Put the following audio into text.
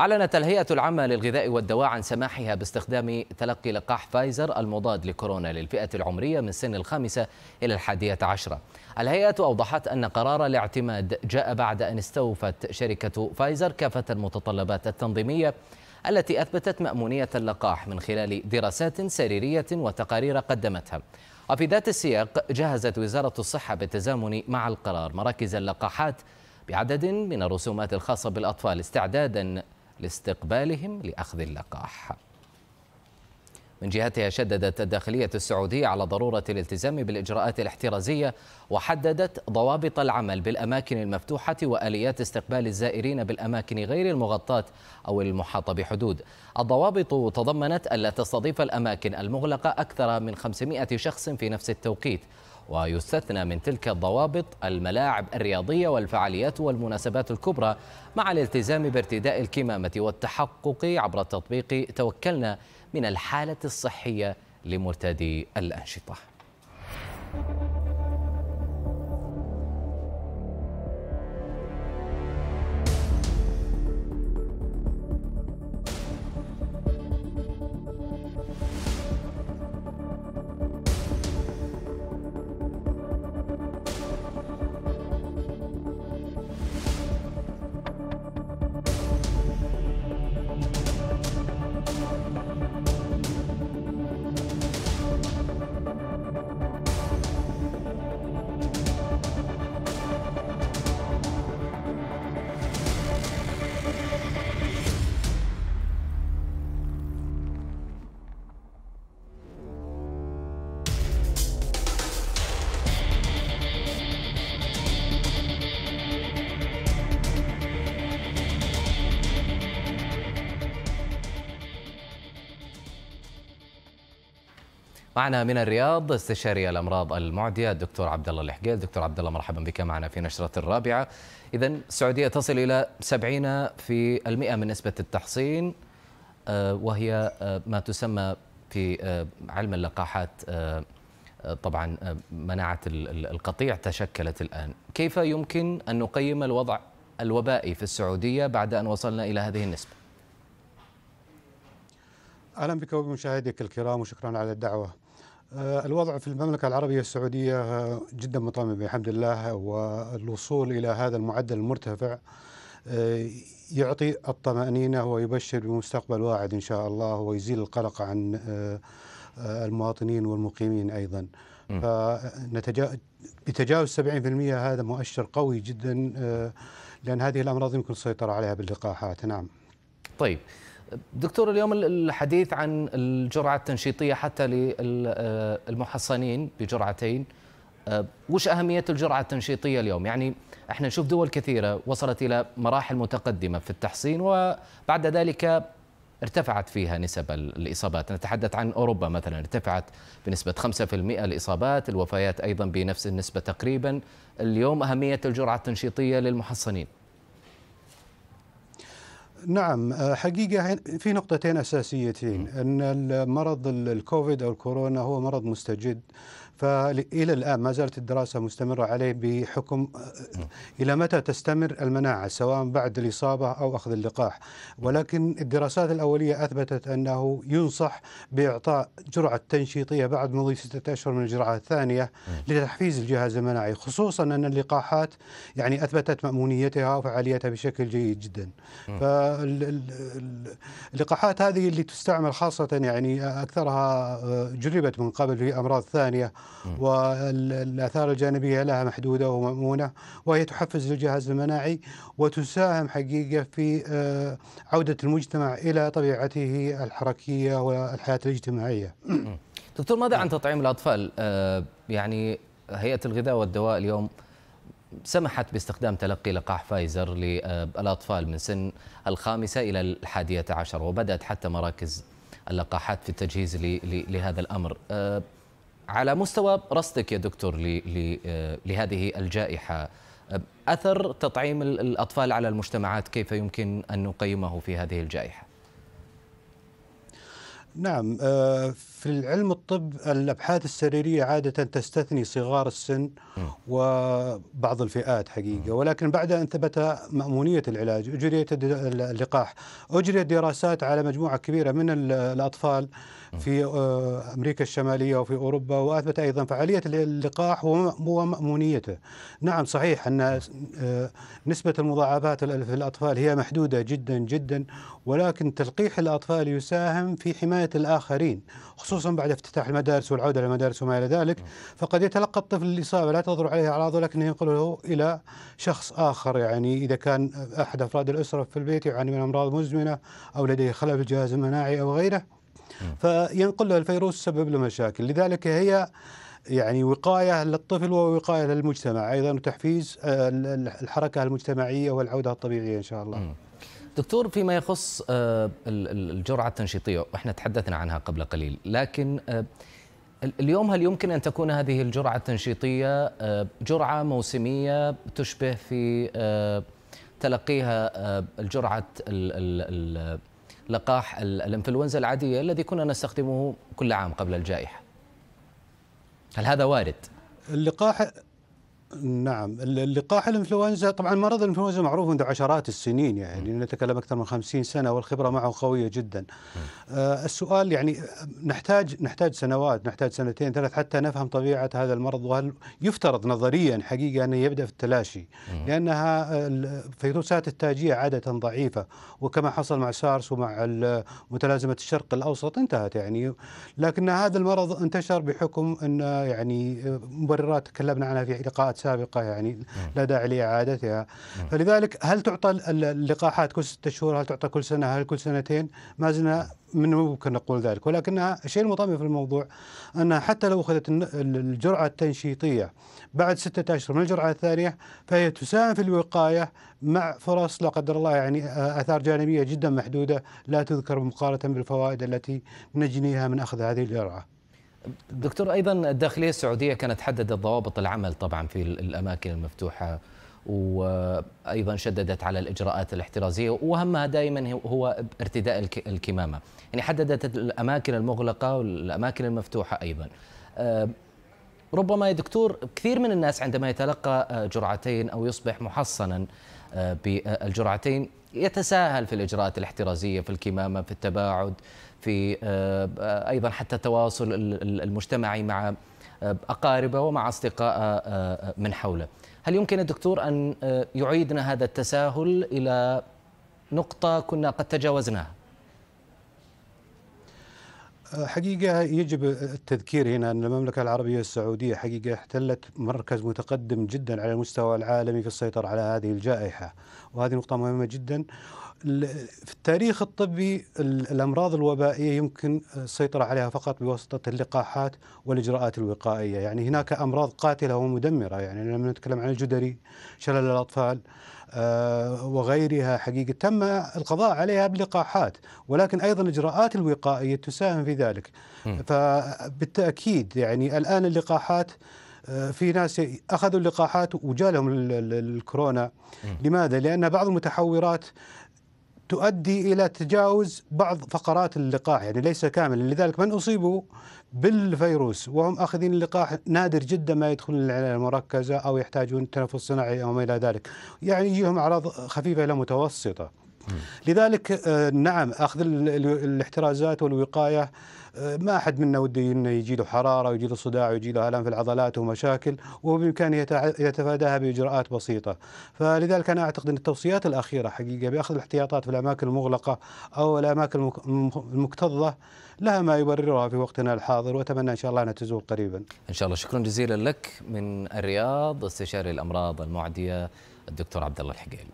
أعلنت الهيئة العامة للغذاء والدواء عن سماحها باستخدام تلقي لقاح فايزر المضاد لكورونا للفئة العمرية من سن الخامسة إلى الحادية عشرة الهيئة أوضحت أن قرار الاعتماد جاء بعد أن استوفت شركة فايزر كافة المتطلبات التنظيمية التي أثبتت مأمونية اللقاح من خلال دراسات سريرية وتقارير قدمتها وفي ذات السياق جهزت وزارة الصحة بالتزامن مع القرار مراكز اللقاحات بعدد من الرسومات الخاصة بالأطفال استعدادا لاستقبالهم لأخذ اللقاح من جهتها شددت الداخلية السعودية على ضرورة الالتزام بالإجراءات الاحترازية وحددت ضوابط العمل بالأماكن المفتوحة وآليات استقبال الزائرين بالأماكن غير المغطاة أو المحاطة بحدود الضوابط تضمنت ألا تستضيف الأماكن المغلقة أكثر من 500 شخص في نفس التوقيت ويستثنى من تلك الضوابط الملاعب الرياضية والفعاليات والمناسبات الكبرى مع الالتزام بارتداء الكمامة والتحقق عبر التطبيق توكلنا من الحالة الصحية لمرتدي الأنشطة. معنا من الرياض استشاري الامراض المعديه الدكتور عبد الله الحقيل دكتور عبد الله مرحبا بك معنا في نشره الرابعه اذا السعوديه تصل الى 70 في المئه من نسبه التحصين آه، وهي آه، ما تسمى في آه، علم اللقاحات طبعا مناعه القطيع تشكلت الان كيف يمكن ان نقيم الوضع الوبائي في السعوديه بعد ان وصلنا الى هذه النسبه اهلا بك وبمشاهديك الكرام وشكرا على الدعوه. آه، الوضع في المملكة العربية السعودية آه، جدا مطمئن بحمد الله والوصول إلى هذا المعدل المرتفع آه، يعطي الطمأنينة ويبشر بمستقبل واعد إن شاء الله ويزيل القلق عن المواطنين والمقيمين أيضا بتجاوز 70% هذا مؤشر قوي جدا لأن هذه الأمراض يمكن السيطرة عليها باللقاحات نعم طيب دكتور اليوم الحديث عن الجرعة التنشيطية حتى للمحصنين بجرعتين أه، وش أهمية الجرعة التنشيطية اليوم؟ يعني احنا نشوف دول كثيرة وصلت إلى مراحل متقدمة في التحصين وبعد ذلك ارتفعت فيها نسب الإصابات نتحدث عن أوروبا مثلا ارتفعت بنسبة 5% الإصابات الوفيات أيضا بنفس النسبة تقريبا اليوم أهمية الجرعة التنشيطية للمحصنين نعم آه، حقيقة في نقطتين أساسيتين أن المرض الكوفيد أو الكورونا هو مرض مستجد فإلى الآن ما زالت الدراسة مستمرة عليه بحكم آه، إلى متى تستمر المناعة سواء بعد الإصابة أو أخذ اللقاح ولكن الدراسات الأولية أثبتت أنه ينصح بإعطاء جرعة تنشيطية بعد مضي ستة أشهر من الجرعة الثانية لتحفيز الجهاز المناعي خصوصا أن اللقاحات يعني أثبتت مأمونيتها وفعاليتها بشكل جيد جدا فاللقاحات هذه اللي تستعمل خاصة يعني أكثرها آه، جربت من قبل في أمراض ثانية والآثار الجانبية لها محدودة ومأمونة وهي تحفز الجهاز المناعي وتساهم حقيقة في آه، عودة المجتمع إلى طبيعته الحركية والحياة الاجتماعية دكتور ماذا عن تطعيم الأطفال آه، يعني هيئة الغذاء والدواء اليوم سمحت باستخدام تلقي لقاح فايزر للأطفال من سن الخامسة إلى الحادية عشر وبدأت حتى مراكز اللقاحات في التجهيز لهذا الأمر آه، على مستوى رصدك يا دكتور آه، لهذه الجائحة أثر تطعيم الأطفال على المجتمعات كيف يمكن أن نقيمه في هذه الجائحة؟ نعم آه، في العلم الطب الابحاث السريريه عاده تستثني صغار السن وبعض الفئات حقيقه ولكن بعد ان ثبت مامونيه العلاج اجريت اللقاح اجريت دراسات على مجموعه كبيره من الاطفال في آه، أمريكا الشمالية وفي أوروبا وأثبت أيضا فعالية اللقاح ومأمونيته نعم صحيح أن آه، نسبة المضاعفات في الأطفال هي محدودة جدا جدا ولكن تلقيح الأطفال يساهم في حماية الآخرين خصوصا بعد افتتاح المدارس والعودة للمدارس وما إلى ذلك نعم. فقد يتلقى الطفل الإصابة لا تضر عليه أعراض ولكن ينقله إلى شخص آخر يعني إذا كان أحد أفراد الأسرة في البيت يعاني من أمراض مزمنة أو لديه خلل في الجهاز المناعي أو غيره فينقل الفيروس يسبب له مشاكل لذلك هي يعني وقاية للطفل ووقاية للمجتمع أيضا وتحفيز آه، الحركة المجتمعية والعودة الطبيعية إن شاء الله دكتور فيما يخص آه، الجرعة التنشيطية وإحنا تحدثنا عنها قبل قليل لكن آه، اليوم هل يمكن أن تكون هذه الجرعة التنشيطية جرعة موسمية تشبه في تلقيها الجرعة لقاح الانفلونزا العادية الذي كنا نستخدمه كل عام قبل الجائحة هل هذا وارد؟ اللقاح نعم اللقاح الانفلونزا طبعا مرض الانفلونزا معروف منذ عشرات السنين يعني م. نتكلم اكثر من خمسين سنه والخبره معه قويه جدا آه السؤال يعني نحتاج نحتاج سنوات نحتاج سنتين ثلاث حتى نفهم طبيعه هذا المرض وهل يفترض نظريا حقيقه انه يبدا في التلاشي م. لانها فيروسات التاجيه عاده ضعيفه وكما حصل مع سارس ومع متلازمه الشرق الاوسط انتهت يعني لكن هذا المرض انتشر بحكم ان يعني آه، مبررات تكلمنا عنها في لقاءات سابقة يعني لا داعي لإعادتها فلذلك هل تعطى اللقاحات كل ستة شهور هل تعطى كل سنة هل كل سنتين ما زلنا من ممكن نقول ذلك ولكنها الشيء المطمئن في الموضوع أنها حتى لو أخذت الجرعة التنشيطية بعد ستة أشهر من الجرعة الثانية فهي تساهم في الوقاية مع فرص لا قدر الله يعني آثار جانبية جدا محدودة لا تذكر مقارنة بالفوائد التي نجنيها من أخذ هذه الجرعة دكتور ايضا الداخليه السعوديه كانت حددت ضوابط العمل طبعا في الاماكن المفتوحه وايضا شددت على الاجراءات الاحترازيه واهمها دائما هو ارتداء الكمامه، يعني حددت الاماكن المغلقه والاماكن المفتوحه ايضا. آه، ربما يا دكتور كثير من الناس عندما يتلقى آه، جرعتين او يصبح محصنا بالجرعتين يتساهل في الإجراءات الاحترازية في الكمامة في التباعد في آه، أيضا حتى التواصل المجتمعي مع آه، أقاربه ومع أصدقاء آه، من حوله هل يمكن الدكتور أن يعيدنا هذا التساهل إلى نقطة كنا قد تجاوزناها حقيقة يجب التذكير هنا أن المملكة العربية السعودية حقيقة احتلت مركز متقدم جدا على المستوى العالمي في السيطرة على هذه الجائحة وهذه نقطة مهمة جدا في التاريخ الطبي الامراض الوبائيه يمكن السيطره عليها فقط بواسطه اللقاحات والاجراءات الوقائيه، يعني هناك امراض قاتله ومدمره يعني لما نتكلم عن الجدري، شلل الاطفال آه، وغيرها حقيقه تم القضاء عليها بلقاحات، ولكن ايضا الاجراءات الوقائيه تساهم في ذلك. فبالتاكيد يعني الان اللقاحات آه، في ناس اخذوا اللقاحات وجالهم الكورونا لماذا لان بعض المتحورات تؤدي الى تجاوز بعض فقرات اللقاح يعني ليس كاملا لذلك من اصيبوا بالفيروس وهم اخذين اللقاح نادر جدا ما يدخلون العنايه المركزه او يحتاجون تنفس صناعي او ما الى ذلك يعني يجيهم اعراض خفيفه الى متوسطه لذلك آه، نعم اخذ الاحترازات والوقايه آه، ما احد منا وده انه يجي له حراره ويجي له صداع ويجي له الام في العضلات ومشاكل وبامكانه يتفاداها باجراءات بسيطه فلذلك انا اعتقد ان التوصيات الاخيره حقيقه باخذ الاحتياطات في الاماكن المغلقه او الاماكن المكتظه لها ما يبررها في وقتنا الحاضر واتمنى ان شاء الله انها تزول قريبا. ان شاء الله شكرا جزيلا لك من الرياض استشاري الامراض المعديه الدكتور عبد الله الحقيل.